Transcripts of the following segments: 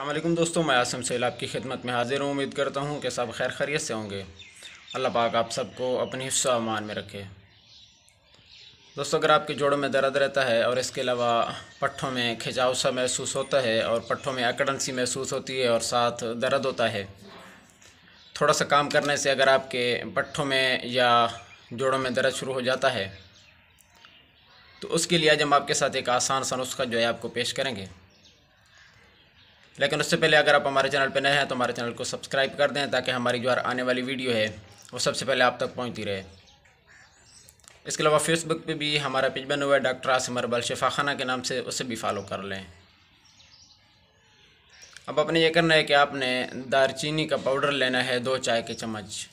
अल्लाम दोस्तों मैं आसम सैल आपकी खिदमत में हाजिर हूँ उम्मीद करता हूँ कि सब खैर खरीत से होंगे अल्लाह पाक आप सबको अपनी हिस्सा अमान में रखे दोस्तों अगर आपके जोड़ों में दर्द रहता है और इसके अलावा पट्ठों में खिंचाव सा महसूस होता है और पट्ठों में अकड़न सी महसूस होती है और साथ दर्द होता है थोड़ा सा काम करने से अगर आपके पट्ठों में या जोड़ों में दर्द शुरू हो जाता है तो उसके लिए आज हम आपके साथ एक आसान सा नुस्खा जो है आपको पेश करेंगे लेकिन उससे पहले अगर आप हमारे चैनल पर नए हैं तो हमारे चैनल को सब्सक्राइब कर दें ताकि हमारी जो आने वाली वीडियो है वो सबसे पहले आप तक पहुँचती रहे इसके अलावा फेसबुक पे भी हमारा पेज बना हुआ है डॉक्टर आसिम अरबल शिफा खाना के नाम से उसे भी फॉलो कर लें अब आपने ये करना है कि आपने दारचीनी का पाउडर लेना है दो चाय के चम्मच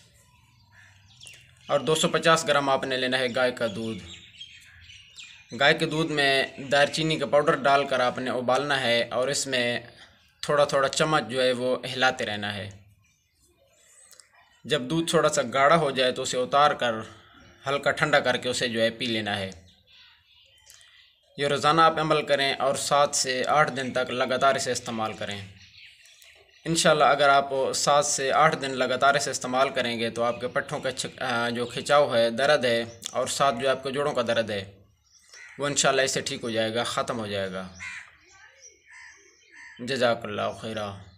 और 250 ग्राम आपने लेना है गाय का दूध गाय के दूध में दारचीनी का पाउडर डालकर आपने उबालना है और इसमें थोड़ा थोड़ा चम्मच जो है वो हिलाते रहना है जब दूध थोड़ा सा गाढ़ा हो जाए तो उसे उतार कर हल्का ठंडा करके उसे जो है पी लेना है ये रोज़ाना आप अमल करें और सात से आठ दिन तक लगातार इसे इस्तेमाल करें इन अगर आप सात से आठ दिन लगातार इसे इस्तेमाल करेंगे तो आपके पट्ठों का जो खिंचाव है दर्द है और साथ जो आपके जोड़ों का दर्द है वो इन इसे ठीक हो जाएगा ख़त्म हो जाएगा جزاك الله خيرا